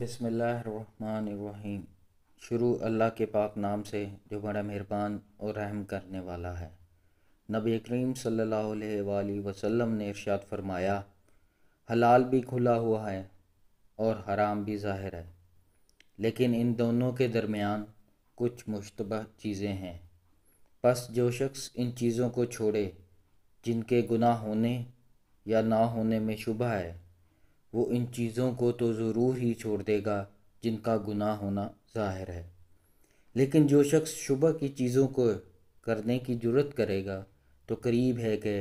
बिसमीम शुरू अल्लाह के पाक नाम से जो बड़ा मेहरबान और रहम करने वाला है नबी करीम सल वसम ने इर्शाद फरमाया हलाल भी खुला हुआ है और हराम भी ज़ाहिर है लेकिन इन दोनों के दरमियान कुछ मुशतबा चीज़ें हैं बस जो शख्स इन चीज़ों को छोड़े जिनके गुनाह होने या ना होने में शुभ है वो इन चीज़ों को तो ज़रूर ही छोड़ देगा जिनका गुनाह होना ज़ाहिर है लेकिन जो शख्स शुबह की चीज़ों को करने की जरूरत करेगा तो करीब है कि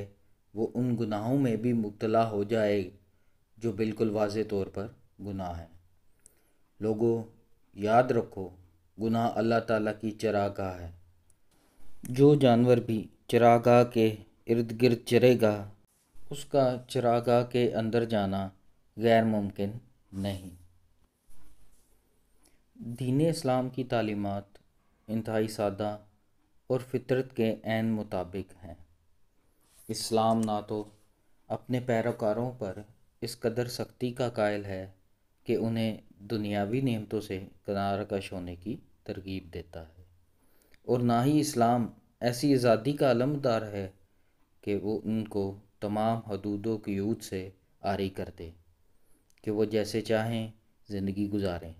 वो उन गुनाहों में भी मुबतला हो जाए जो बिल्कुल वाज तौर पर गुनाह है लोगों याद रखो गुनाह अल्लाह ताला की चरागाह है जो जानवर भी चरागाह के इर्द गिर्द चरेगा उसका चरागाह के अंदर जाना गैर मुमकिन नहीं दीन इस्लाम की तालीमत इंतहाई सादा और फितरत के एन मुताबिक हैं इस्लाम ना तो अपने पैरोकारों पर इस कदर सख्ती का कायल है कि उन्हें दुनियावी नियमतों से कनारकश होने की तरगीब देता है और ना ही इस्लाम ऐसी आज़ादी का अलमदार है कि वो उनको तमाम हदूदों की यूद से आरी कर दे कि वो जैसे चाहें ज़िंदगी गुजारें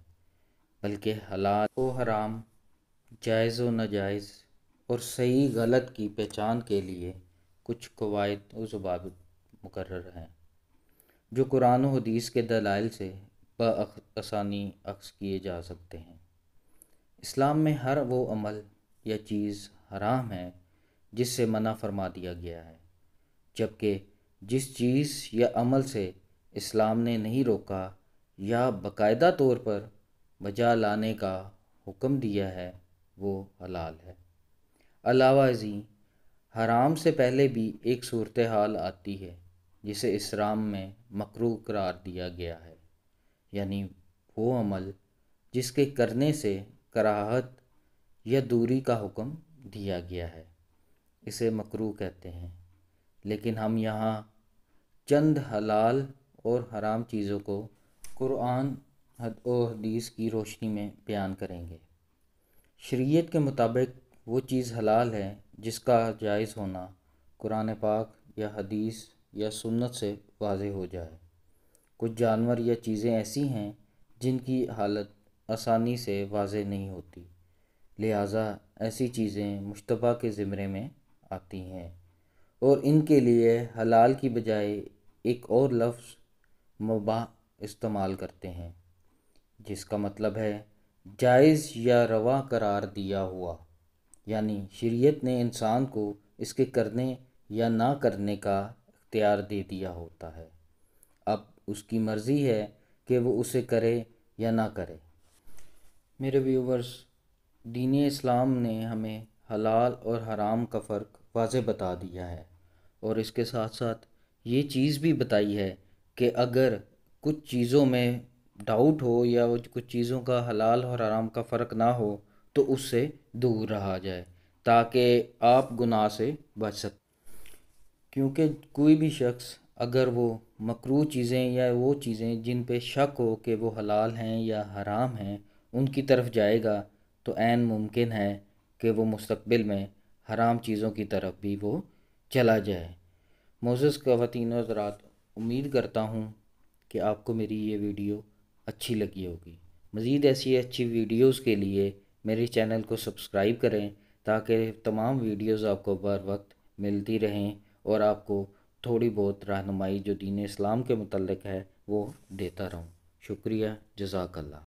बल्कि हालात को हराम जायज़ व नाजायज़ और सही गलत की पहचान के लिए कुछ कवायद व जबाब मुकर हैं जो कुरान हदीस के दलाइल से बसानी अक्स किए जा सकते हैं इस्लाम में हर वो अमल या चीज़ हराम है जिससे मना फरमा दिया गया है जबकि जिस चीज़ या अमल से इस्लाम ने नहीं रोका या बकायदा तौर पर बजा लाने का हुक्म दिया है वो हलाल है अलावा जी हराम से पहले भी एक सूरत हाल आती है जिसे इसराम में मकरू करार दिया गया है यानी वो अमल जिसके करने से कराहत या दूरी का हुक्म दिया गया है इसे मकरू कहते हैं लेकिन हम यहाँ चंद हलाल और हराम चीज़ों को कुरान और हदीस की रोशनी में बयान करेंगे शरीयत के मुताबिक वो चीज़ हलाल है जिसका जायज़ होना कुरान पाक या हदीस या सुन्नत से वाज हो जाए कुछ जानवर या चीज़ें ऐसी हैं जिनकी हालत आसानी से वाज नहीं होती लिहाजा ऐसी चीज़ें मुशतबा के ज़िम्रे में आती हैं और इनके लिए हलाल की बजाय एक और लफ्ज़ मुबा इस्तेमाल करते हैं जिसका मतलब है जायज़ या रवा करार दिया हुआ यानी शरीयत ने इंसान को इसके करने या ना करने का इख्तियार दे दिया होता है अब उसकी मर्ज़ी है कि वो उसे करे या ना करे मेरे व्यूवर्स दीन इस्लाम ने हमें हलाल और हराम का फ़र्क वाज बता दिया है और इसके साथ साथ ये चीज़ भी बताई है कि अगर कुछ चीज़ों में डाउट हो या कुछ चीज़ों का हलाल और हराम का फ़र्क ना हो तो उससे दूर रहा जाए ताकि आप गुनाह से बच सक क्योंकि कोई भी शख्स अगर वो मकरू चीज़ें या वो चीज़ें जिन पे शक हो कि वो हलाल हैं या हराम हैं उनकी तरफ जाएगा तो ऐन मुमकिन है कि वो मुस्तबिल में हराम चीज़ों की तरफ भी वो चला जाए मोज़ खातिन हजरात उम्मीद करता हूँ कि आपको मेरी ये वीडियो अच्छी लगी होगी मज़ीद ऐसी अच्छी वीडियोज़ के लिए मेरे चैनल को सब्सक्राइब करें ताकि तमाम वीडियोज़ आपको बर वक्त मिलती रहें और आपको थोड़ी बहुत रहनुमाई जो दीन इस्लाम के मतलब है वो देता रहूँ शुक्रिया जजाकल्ला